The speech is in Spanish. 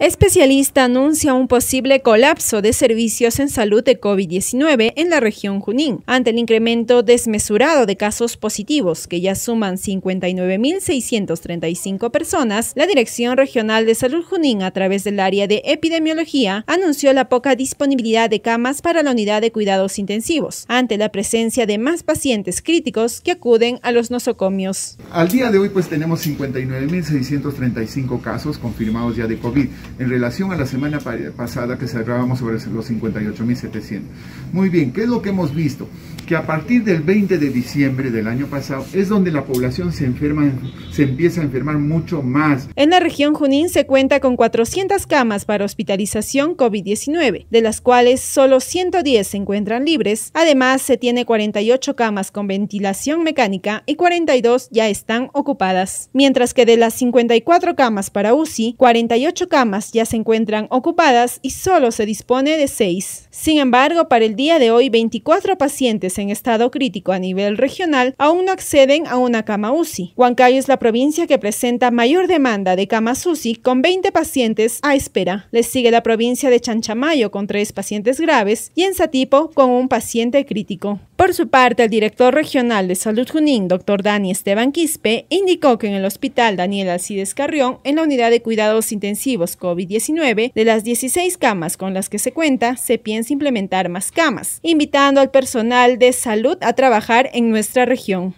Especialista anuncia un posible colapso de servicios en salud de COVID-19 en la región Junín, ante el incremento desmesurado de casos positivos, que ya suman 59.635 personas. La Dirección Regional de Salud Junín, a través del área de epidemiología, anunció la poca disponibilidad de camas para la unidad de cuidados intensivos, ante la presencia de más pacientes críticos que acuden a los nosocomios. Al día de hoy, pues tenemos 59.635 casos confirmados ya de COVID en relación a la semana pasada que cerrábamos sobre los 58.700. Muy bien, ¿qué es lo que hemos visto? Que a partir del 20 de diciembre del año pasado es donde la población se enferma, se empieza a enfermar mucho más. En la región Junín se cuenta con 400 camas para hospitalización COVID-19, de las cuales solo 110 se encuentran libres. Además, se tiene 48 camas con ventilación mecánica y 42 ya están ocupadas. Mientras que de las 54 camas para UCI, 48 camas ya se encuentran ocupadas y solo se dispone de seis. Sin embargo, para el día de hoy, 24 pacientes en estado crítico a nivel regional aún no acceden a una cama UCI. Huancayo es la provincia que presenta mayor demanda de camas UCI, con 20 pacientes a espera. Les sigue la provincia de Chanchamayo, con tres pacientes graves, y en Satipo, con un paciente crítico. Por su parte, el director regional de Salud Junín, doctor Dani Esteban Quispe, indicó que en el hospital Daniel Alcides Carrión, en la unidad de cuidados intensivos COVID-19, de las 16 camas con las que se cuenta, se piensa implementar más camas, invitando al personal de salud a trabajar en nuestra región.